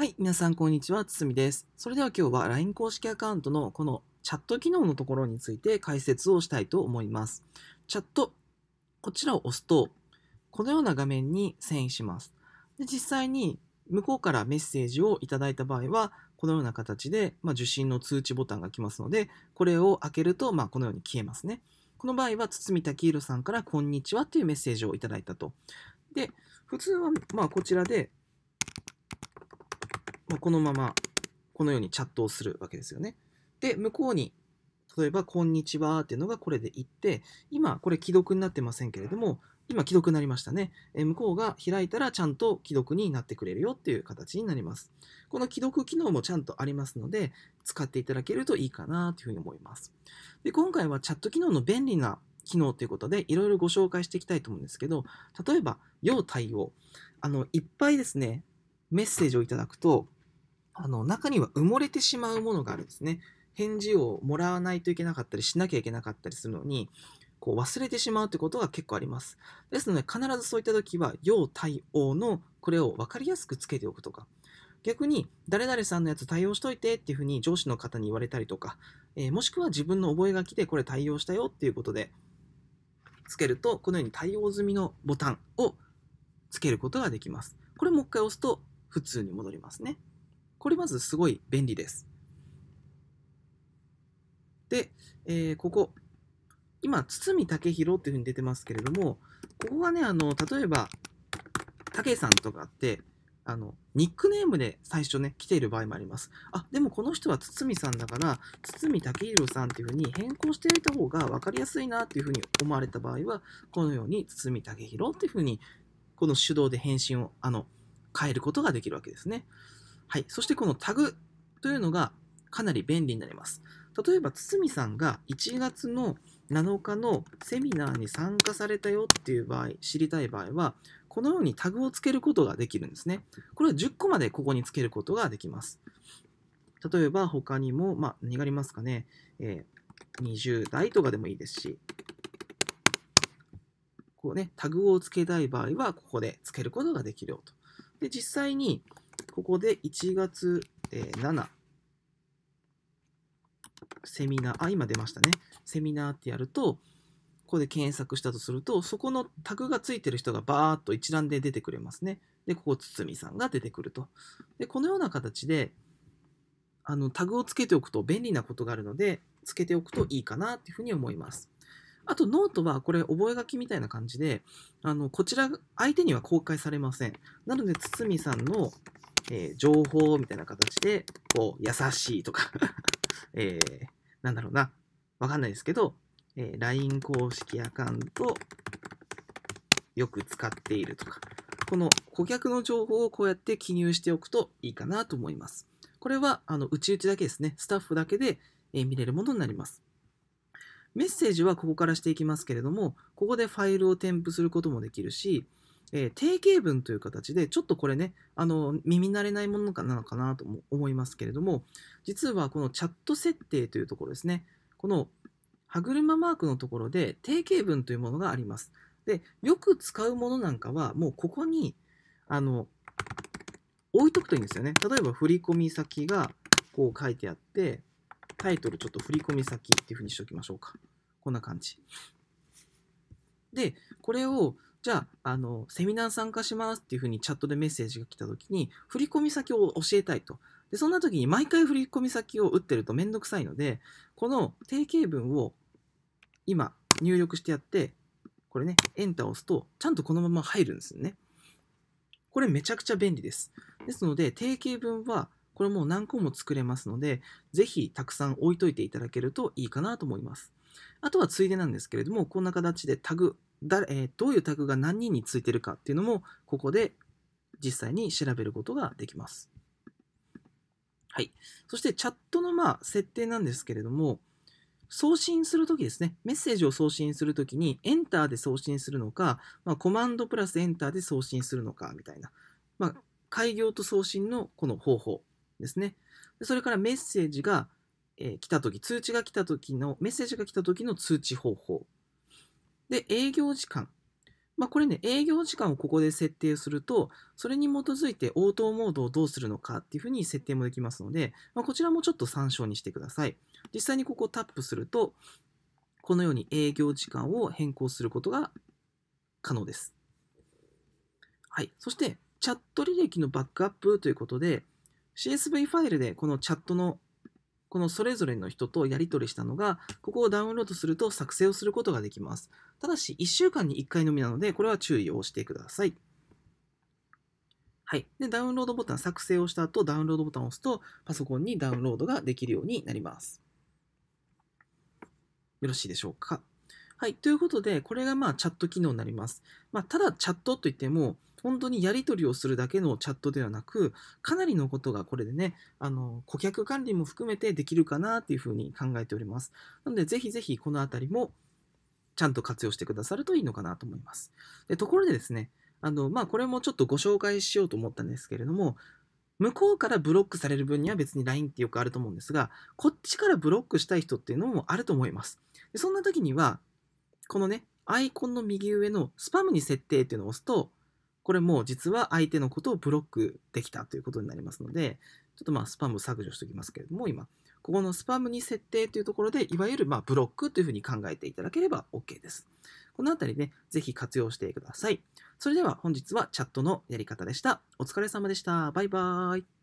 はい、皆さんこんにちは、つつみです。それでは今日は LINE 公式アカウントのこのチャット機能のところについて解説をしたいと思います。チャット、こちらを押すと、このような画面に遷移します。で実際に向こうからメッセージをいただいた場合は、このような形で、まあ、受信の通知ボタンが来ますので、これを開けると、まあ、このように消えますね。この場合は、堤いろさんから、こんにちはというメッセージをいただいたと。で、普通は、まあ、こちらでこのままこのようにチャットをするわけですよね。で、向こうに例えば、こんにちはっていうのがこれでいって、今、これ既読になってませんけれども、今、既読になりましたね。え向こうが開いたら、ちゃんと既読になってくれるよっていう形になります。この既読機能もちゃんとありますので、使っていただけるといいかなというふうに思います。で、今回はチャット機能の便利な機能ということで、いろいろご紹介していきたいと思うんですけど、例えば、要対応。あの、いっぱいですね、メッセージをいただくと、あの中には埋もれてしまうものがあるんですね。返事をもらわないといけなかったりしなきゃいけなかったりするのに、こう忘れてしまうということが結構あります。ですので、必ずそういった時は、要対応のこれを分かりやすくつけておくとか、逆に誰々さんのやつ対応しといてっていうふうに上司の方に言われたりとか、えー、もしくは自分の覚書でこれ対応したよっていうことでつけるとこのように対応済みのボタンをつけることができます。これもう一回押すと普通に戻りますね。これまずすごい便利です。で、えー、ここ、今、堤武宏っていうふうに出てますけれども、ここがね、あの、例えば、武さんとかって、あの、ニックネームで最初ね、来ている場合もあります。あ、でもこの人は堤さんだから、堤武宏さんっていうふうに変更しておいた方が分かりやすいなっていうふうに思われた場合は、このように堤武宏っていうふうに、この手動で返信を、あの、変えることができるわけですね。はい。そしてこのタグというのがかなり便利になります。例えば、堤さんが1月の7日のセミナーに参加されたよっていう場合、知りたい場合は、このようにタグをつけることができるんですね。これは10個までここにつけることができます。例えば、他にも、まあ、何がありますかね、えー、20代とかでもいいですし、こうね、タグをつけたい場合は、ここでつけることができるよと。で、実際に、ここで1月、えー、7、セミナー、あ、今出ましたね。セミナーってやると、ここで検索したとすると、そこのタグがついてる人がバーっと一覧で出てくれますね。で、ここ、堤さんが出てくると。で、このような形で、あの、タグをつけておくと便利なことがあるので、つけておくといいかなっていうふうに思います。あと、ノートは、これ、覚書みたいな感じで、あの、こちら、相手には公開されません。なので、堤さんのえー、情報みたいな形で、こう、優しいとか えー、なんだろうな、わかんないですけど、えー、LINE 公式アカウント、よく使っているとか、この顧客の情報をこうやって記入しておくといいかなと思います。これは、あの、うちうちだけですね、スタッフだけで、え見れるものになります。メッセージはここからしていきますけれども、ここでファイルを添付することもできるし、えー、定型文という形で、ちょっとこれね、あの、耳慣れないものかなのかなとも思いますけれども、実はこのチャット設定というところですね、この歯車マークのところで定型文というものがあります。で、よく使うものなんかは、もうここに、あの、置いとくといいんですよね。例えば、振込先がこう書いてあって、タイトルちょっと振込先っていうふうにしておきましょうか。こんな感じ。で、これをじゃあ、あの、セミナー参加しますっていうふうにチャットでメッセージが来た時に、振込先を教えたいと。で、そんな時に毎回振込先を打ってるとめんどくさいので、この定型文を今入力してやって、これね、エンターを押すと、ちゃんとこのまま入るんですよね。これめちゃくちゃ便利です。ですので、定型文は、これもう何個も作れますので、ぜひたくさん置いといていただけるといいかなと思います。あとはついでなんですけれども、こんな形でタグ、だえー、どういうタグが何人についてるかっていうのも、ここで実際に調べることができます。はい。そしてチャットのまあ設定なんですけれども、送信するときですね、メッセージを送信するときに、エンターで送信するのか、まあ、コマンドプラスエンターで送信するのか、みたいな。まあ、開業と送信のこの方法ですね。それからメッセージがえー、来た時、通知が来た時の、メッセージが来た時の通知方法。で、営業時間。まあ、これね、営業時間をここで設定すると、それに基づいて応答モードをどうするのかっていうふうに設定もできますので、まあ、こちらもちょっと参照にしてください。実際にここをタップすると、このように営業時間を変更することが可能です。はい。そして、チャット履歴のバックアップということで、CSV ファイルでこのチャットのこのそれぞれの人とやり取りしたのが、ここをダウンロードすると作成をすることができます。ただし、1週間に1回のみなので、これは注意をしてください。はい。で、ダウンロードボタン、作成をした後、ダウンロードボタンを押すと、パソコンにダウンロードができるようになります。よろしいでしょうか。はい。ということで、これがまあチャット機能になります。まあ、ただチャットといっても、本当にやり取りをするだけのチャットではなく、かなりのことがこれでね、あの、顧客管理も含めてできるかなっていうふうに考えております。なので、ぜひぜひこのあたりも、ちゃんと活用してくださるといいのかなと思います。でところでですね、あの、まあ、これもちょっとご紹介しようと思ったんですけれども、向こうからブロックされる分には別に LINE ってよくあると思うんですが、こっちからブロックしたい人っていうのもあると思います。でそんな時には、このね、アイコンの右上のスパムに設定っていうのを押すと、これも実は相手のことをブロックできたということになりますので、ちょっとまあスパム削除しておきますけれども、今、ここのスパムに設定というところで、いわゆるまブロックというふうに考えていただければ OK です。このあたりね、ぜひ活用してください。それでは本日はチャットのやり方でした。お疲れ様でした。バイバーイ。